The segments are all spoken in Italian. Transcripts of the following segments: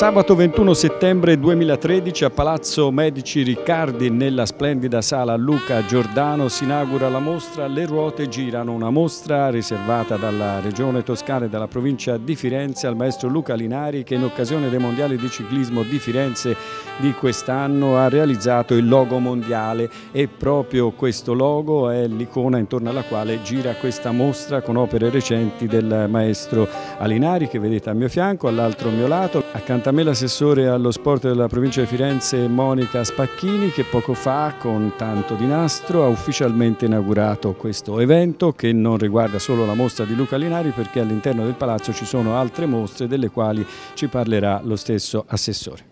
Sabato 21 settembre 2013 a Palazzo Medici Riccardi nella splendida sala Luca Giordano si inaugura la mostra Le ruote girano, una mostra riservata dalla regione toscana e dalla provincia di Firenze al maestro Luca Linari che in occasione dei mondiali di ciclismo di Firenze di quest'anno ha realizzato il logo mondiale e proprio questo logo è l'icona intorno alla quale gira questa mostra con opere recenti del maestro Alinari che vedete a mio fianco, all'altro mio lato. Accanto a me l'assessore allo sport della provincia di Firenze Monica Spacchini che poco fa con tanto di nastro ha ufficialmente inaugurato questo evento che non riguarda solo la mostra di Luca Linari perché all'interno del palazzo ci sono altre mostre delle quali ci parlerà lo stesso assessore.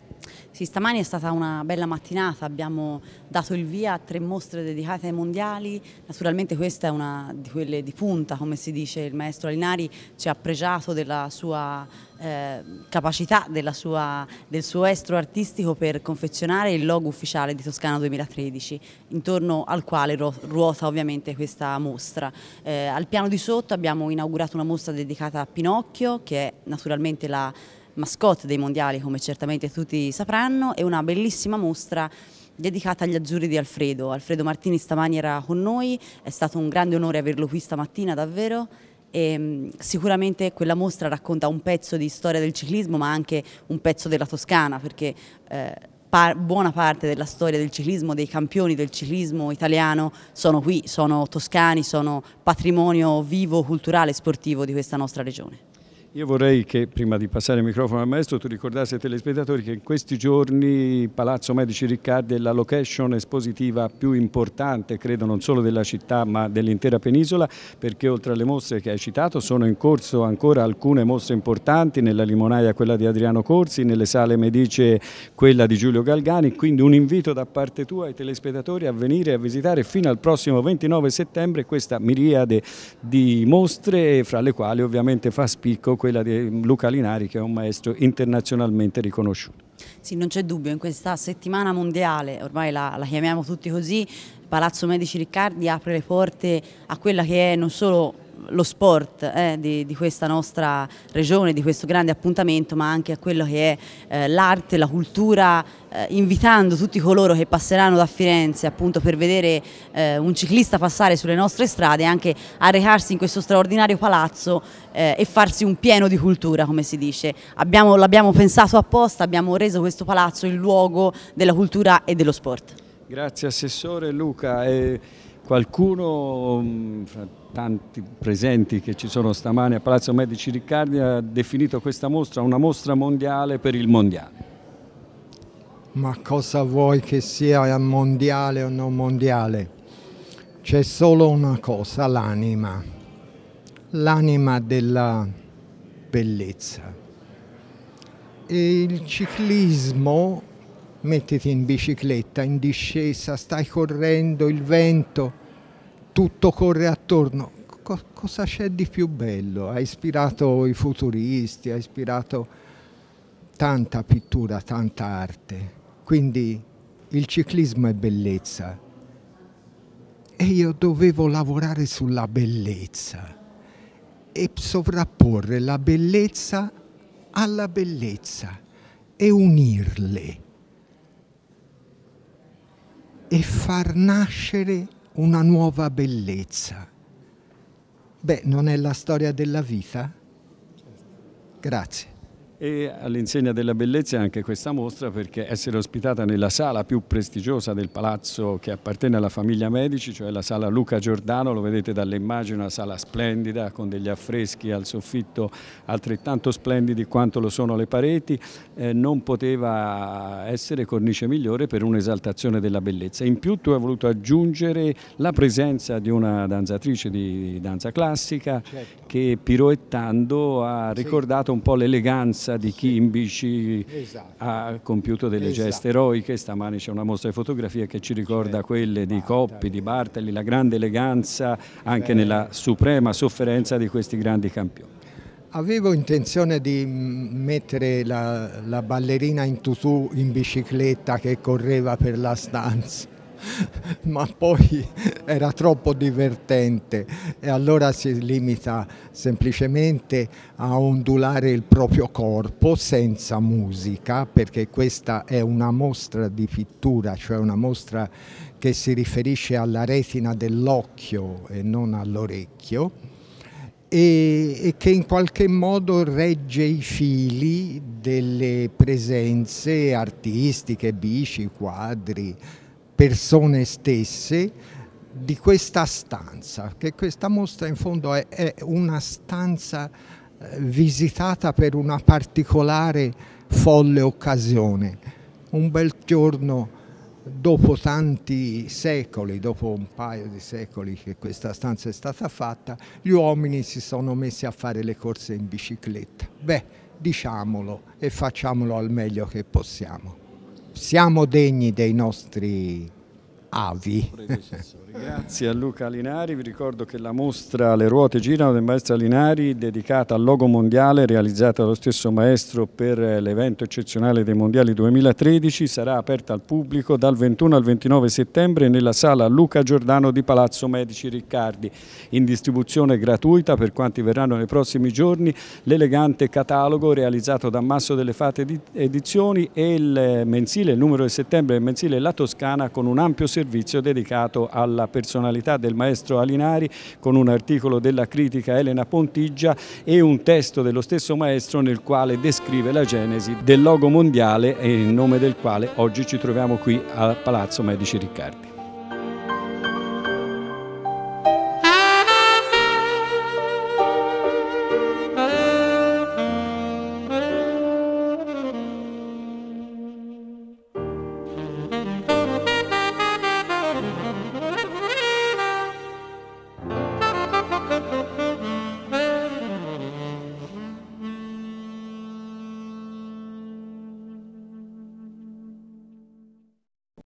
Sì, stamani è stata una bella mattinata, abbiamo dato il via a tre mostre dedicate ai mondiali, naturalmente questa è una di quelle di punta, come si dice, il maestro Alinari ci ha pregiato della sua eh, capacità, della sua, del suo estro artistico per confezionare il logo ufficiale di Toscana 2013, intorno al quale ruota ovviamente questa mostra. Eh, al piano di sotto abbiamo inaugurato una mostra dedicata a Pinocchio, che è naturalmente la mascotte dei mondiali come certamente tutti sapranno e una bellissima mostra dedicata agli azzurri di Alfredo. Alfredo Martini stamani era con noi, è stato un grande onore averlo qui stamattina davvero e mm, sicuramente quella mostra racconta un pezzo di storia del ciclismo ma anche un pezzo della Toscana perché eh, par buona parte della storia del ciclismo, dei campioni del ciclismo italiano sono qui, sono toscani, sono patrimonio vivo, culturale e sportivo di questa nostra regione. Io vorrei che, prima di passare il microfono al maestro, tu ricordassi ai telespettatori che in questi giorni Palazzo Medici Riccardi è la location espositiva più importante, credo non solo della città ma dell'intera penisola, perché oltre alle mostre che hai citato sono in corso ancora alcune mostre importanti, nella limonaia quella di Adriano Corsi, nelle sale Medice quella di Giulio Galgani, quindi un invito da parte tua ai telespettatori a venire a visitare fino al prossimo 29 settembre questa miriade di mostre, fra le quali ovviamente fa spicco quella di Luca Linari che è un maestro internazionalmente riconosciuto. Sì, non c'è dubbio, in questa settimana mondiale, ormai la, la chiamiamo tutti così, Palazzo Medici Riccardi apre le porte a quella che è non solo lo sport eh, di, di, questa nostra regione, di questo grande appuntamento, ma anche a quello che è eh, l'arte, la cultura, eh, invitando tutti coloro che passeranno da Firenze appunto per vedere eh, un ciclista passare sulle nostre strade, anche a recarsi in questo straordinario palazzo eh, e farsi un pieno di cultura, come si dice. L'abbiamo pensato apposta, abbiamo reso questo palazzo il luogo della cultura e dello sport. Grazie Assessore Luca. E... Qualcuno, mm, fra tanti presenti che ci sono stamani a Palazzo Medici Riccardi, ha definito questa mostra una mostra mondiale per il mondiale. Ma cosa vuoi che sia mondiale o non mondiale? C'è solo una cosa, l'anima, l'anima della bellezza. E il ciclismo mettiti in bicicletta, in discesa, stai correndo, il vento, tutto corre attorno. Co cosa c'è di più bello? Ha ispirato i futuristi, ha ispirato tanta pittura, tanta arte. Quindi il ciclismo è bellezza. E io dovevo lavorare sulla bellezza e sovrapporre la bellezza alla bellezza e unirle e far nascere una nuova bellezza. Beh, non è la storia della vita? Grazie e all'insegna della bellezza anche questa mostra perché essere ospitata nella sala più prestigiosa del palazzo che appartiene alla famiglia Medici, cioè la sala Luca Giordano, lo vedete dalle immagini, una sala splendida con degli affreschi al soffitto altrettanto splendidi quanto lo sono le pareti, eh, non poteva essere cornice migliore per un'esaltazione della bellezza. In più tu hai voluto aggiungere la presenza di una danzatrice di danza classica certo. che piroettando ha ricordato sì. un po' l'eleganza piazza di chi in bici esatto. ha compiuto delle esatto. geste eroiche, stamani c'è una mostra di fotografie che ci ricorda certo. quelle di Coppi, di eh. Bartali, la grande eleganza anche Beh. nella suprema sofferenza di questi grandi campioni. Avevo intenzione di mettere la, la ballerina in tutù in bicicletta che correva per la stanza ma poi era troppo divertente e allora si limita semplicemente a ondulare il proprio corpo senza musica perché questa è una mostra di pittura, cioè una mostra che si riferisce alla retina dell'occhio e non all'orecchio e, che in qualche modo regge i fili delle presenze artistiche, bici, quadri, persone stesse di questa stanza, che questa mostra in fondo è, è una stanza eh, visitata per una particolare folle occasione. Un bel giorno dopo tanti secoli, dopo un paio di secoli che questa stanza è stata fatta, gli uomini si sono messi a fare le corse in bicicletta. Beh, diciamolo e facciamolo al meglio che possiamo siamo degni dei nostri Avi. Grazie a Luca Linari, vi ricordo che la mostra Le ruote girano del maestro Linari dedicata al logo mondiale realizzata dallo stesso maestro per l'evento eccezionale dei mondiali 2013 sarà aperta al pubblico dal 21 al 29 settembre nella sala Luca Giordano di Palazzo Medici Riccardi in distribuzione gratuita per quanti verranno nei prossimi giorni l'elegante catalogo realizzato da Masso delle Fate Edizioni e il mensile, il numero di settembre del mensile La Toscana con un ampio servizio servizio dedicato alla personalità del maestro Alinari con un articolo della critica Elena Pontiggia e un testo dello stesso maestro nel quale descrive la genesi del logo mondiale in nome del quale oggi ci troviamo qui a Palazzo Medici Riccardi.